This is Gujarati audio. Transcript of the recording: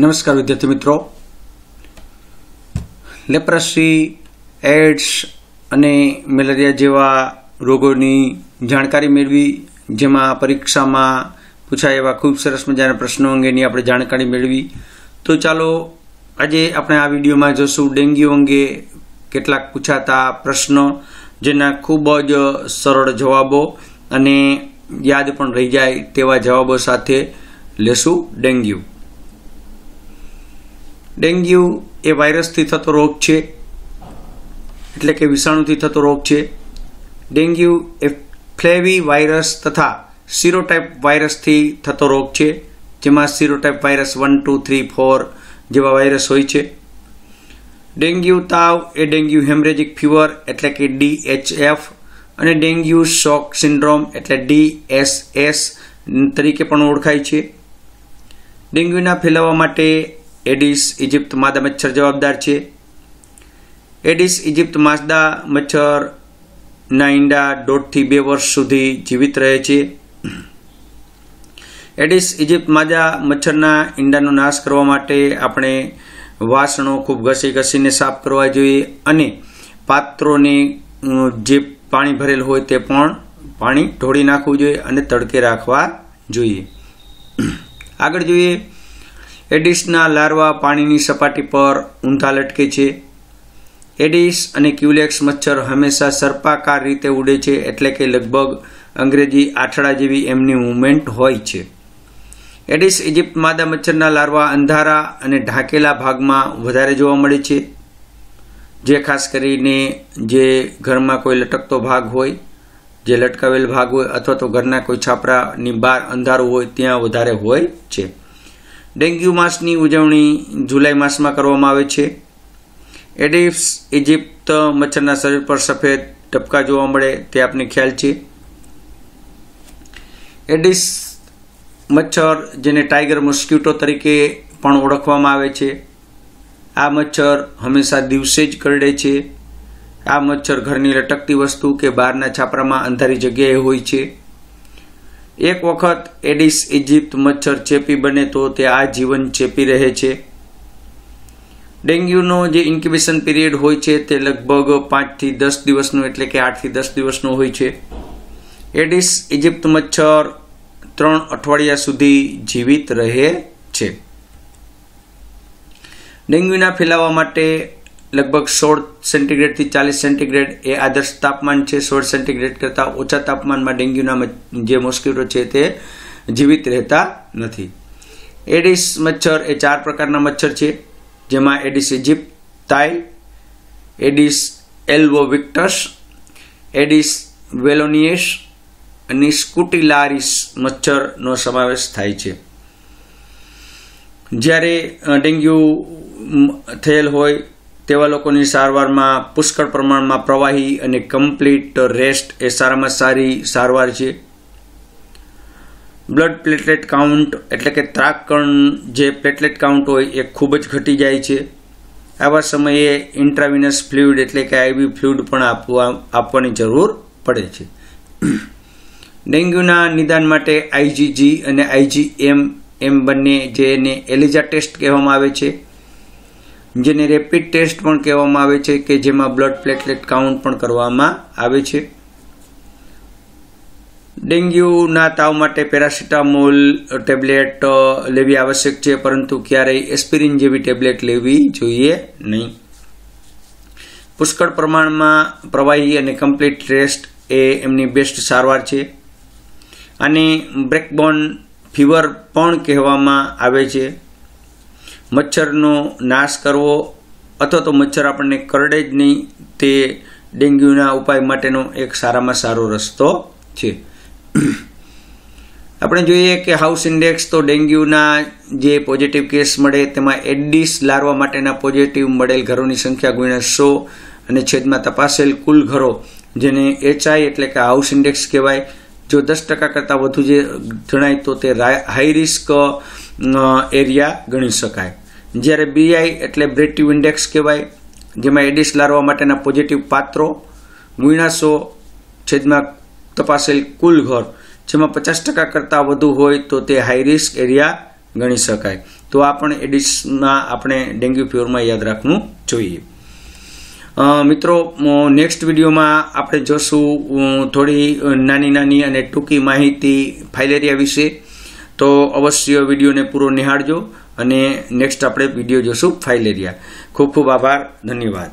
નમસ્કાર વિદ્યાર્થી મિત્રો લેપ્રસી એડ્સ અને મેલેરિયા જેવા રોગોની જાણકારી મેળવી જેમાં પરીક્ષામાં પૂછાય એવા ખૂબ સરસ મજાના પ્રશ્નો અંગેની આપણે જાણકારી મેળવી તો ચાલો આજે આપણે આ વિડીયોમાં જોશું ડેન્ગ્યુ અંગે કેટલાક પૂછાતા પ્રશ્નો જેના ખૂબ જ સરળ જવાબો અને યાદ પણ રહી જાય તેવા જવાબો સાથે લેશું ડેન્ગ્યુ ડેન્ગ્યુ એ વાયરસથી થતો રોગ છે એટલે કે વિષાણુથી થતો રોગ છે ડેન્ગ્યુ એ ફ્લેવી વાયરસ તથા સિરોટાઇપ વાયરસથી થતો રોગ છે જેમાં serotype virus one two three four જેવા વાયરસ હોય છે ડેન્ગ્યુ તાવ એ ડેન્ગ્યુ હેમરેજિક ફીવર એટલે કે ડીએચએફ અને ડેન્ગ્યુ શોક સિન્ડ્રોમ એટલે ડીએસએસ તરીકે પણ ઓળખાય છે ડેન્ગ્યુના ફેલાવા માટે એડિસ ઇજિપ્ત માદા મચ્છર જવાબદાર છે એડિસ ઇજિપ્ત માદા મચ્છરના ઈંડા દોઢથી બે વર્ષ સુધી જીવિત રહે છે એડિસ ઇજિપ્ત માદા મચ્છરના ઈંડાનો નાશ કરવા માટે આપણે વાસણો ખૂબ ઘસી ઘસીને સાફ કરવા જોઈએ અને પાત્રોને જે પાણી ભરેલ હોય તે પણ પાણી ઢોળી નાખવું જોઈએ અને તડકે રાખવા જોઈએ આગળ જોઈએ એડિસના લાર્વા પાણીની સપાટી પર ઊંધા લટકે છે એડિસ અને ક્યુલેક્સ મચ્છર હંમેશા સર્પાકાર રીતે ઉડે છે એટલે કે લગભગ અંગ્રેજી આઠડા જેવી એમની મુવમેન્ટ હોય છે એડિસ ઇજિપ્ત માદા મચ્છરના લાર્વા અંધારા અને ઢાંકેલા ભાગમાં વધારે જોવા મળે છે જે ખાસ કરીને જે ઘરમાં કોઈ લટકતો ભાગ હોય જે લટકાવેલ ભાગ હોય અથવા તો ઘરના કોઈ છાપરાની બહાર અંધારું હોય ત્યાં વધારે હોય છે ડેન્ગ્યુ માસની ઉજવણી જુલાઈ માસમાં કરવામાં આવે છે એડિપ્સ ઇજિપ્ત મચ્છરના શરીર પર સફેદ ટપકા જોવા મળે તે આપને ખ્યાલ છે એડિસ મચ્છર જેને ટાઈગર મોસ્ક્યુટો તરીકે પણ ઓળખવામાં આવે છે આ મચ્છર હંમેશા દિવસે જ કરડે છે આ મચ્છર ઘરની લટકતી વસ્તુ કે બહારના છાપરામાં અંધારી જગ્યાએ હોય છે એક વખત એડિસ ઇજિપ્ત મચ્છર ચેપી બને તો તે આ જીવન ચેપી રહે છે ડેન્ગ્યુનો જે ઇન્ક્યુબેશન પીરિયડ હોય છે તે લગભગ પાંચથી દસ દિવસનો એટલે કે આઠથી દસ દિવસનો હોય છે એડિસ ઇજિપ્ત મચ્છર ત્રણ અઠવાડિયા સુધી જીવિત રહે છે ડેન્ગ્યુના ફેલાવા માટે લગભગ સોળ સેન્ટીગ્રેડથી ચાલીસ સેન્ટીગ્રેડ એ આદર્શ તાપમાન છે સોળ સેન્ટીગ્રેડ કરતાં ઓછા તાપમાનમાં ડેન્ગ્યુના જે મોસ્કીટો છે તે જીવિત રહેતા નથી એડિસ મચ્છર એ ચાર પ્રકારના મચ્છર છે જેમાં Aedes aegypti Aedes albopictus Aedes વેલોનિયસ અને સ્કુટિલારિસ મચ્છરનો સમાવેશ થાય છે જ્યારે ડેન્ગ્યુ થયેલ હોય તેવા લોકોની સારવારમાં પુષ્કળ પ્રમાણમાં પ્રવાહી અને કમ્પ્લીટ રેસ્ટ એ સારામાં સારી સારવાર છે બ્લડ પ્લેટલેટ કાઉન્ટ એટલે કે ત્રાકકણ જે પ્લેટલેટ કાઉન્ટ હોય એ ખૂબ જ ઘટી જાય છે આવા સમયે ઇન્ટ્રાવિનસ ફ્લુઇડ એટલે કે આઈવી ફ્લુઇડ પણ આપવા આપવાની જરૂર પડે છે ડેન્ગ્યુના નિદાન માટે આઈજીજી અને આઈજીએમ એમ બંને જેને એલિઝા ટેસ્ટ કહેવામાં આવે છે જેને રેપિડ ટેસ્ટ પણ કહેવામાં આવે છે કે જેમાં બ્લડ પ્લેટલેટ કાઉન્ટ પણ કરવામાં આવે છે ડેન્ગ્યુના તાવ માટે પેરાસિટામોલ ટેબ્લેટ લેવી આવશ્યક છે પરંતુ ક્યારેય એસ્પિરિન જેવી ટેબ્લેટ લેવી જોઈએ નહીં પુષ્કળ પ્રમાણમાં પ્રવાહી અને કમ્પ્લીટ રેસ્ટ એ એમની બેસ્ટ સારવાર છે અને બ્રેકબોન ફીવર પણ કહેવામાં આવે છે મચ્છરનો નાશ કરવો અથવા તો મચ્છર આપણને કરડે જ નહીં તે ડેન્ગ્યુના ઉપાય માટેનો એક સારામાં સારો રસ્તો છે આપણે જોઈએ કે હાઉસ ઇન્ડેક્સ તો ડેન્ગ્યુના જે પોઝિટિવ કેસ મળે તેમાં એડિસ લારવા માટેના પોઝિટિવ મળેલ ઘરોની સંખ્યા ગુણ્યા સો અને છેદમાં તપાસેલ કુલ ઘરો જેને એચઆઈ એટલે કે હાઉસ ઇન્ડેક્સ કહેવાય જો દસ ટકા કરતાં વધુ જે જણાય તો તે હાઈ રિસ્ક એરિયા ગણી શકાય જ્યારે બીઆઈ એટલે બ્રેટિવ ઇન્ડેક્સ કહેવાય જેમાં એડિસ લારવા માટેના પોઝિટિવ પાત્રો મૂણાસો છેદમાં તપાસેલ કુલ ઘર જેમાં પચાસ ટકા કરતાં વધુ હોય તો તે હાઈ રિસ્ક એરિયા ગણી શકાય તો આ પણ એડિશના આપણે ડેન્ગ્યુ ફ્યુરમાં યાદ રાખવું જોઈએ મિત્રો નેક્સ્ટ વિડીયોમાં આપણે જોશું થોડી નાની નાની અને ટૂંકી માહિતી ફાઇલેરિયા વિશે તો અવશ્ય વિડીયોને પૂરો નિહાળજો અને નેક્સ્ટ આપણે વિડીયો જોશું ફાઇલ એરિયા ખૂબ ખૂબ આભાર ધન્યવાદ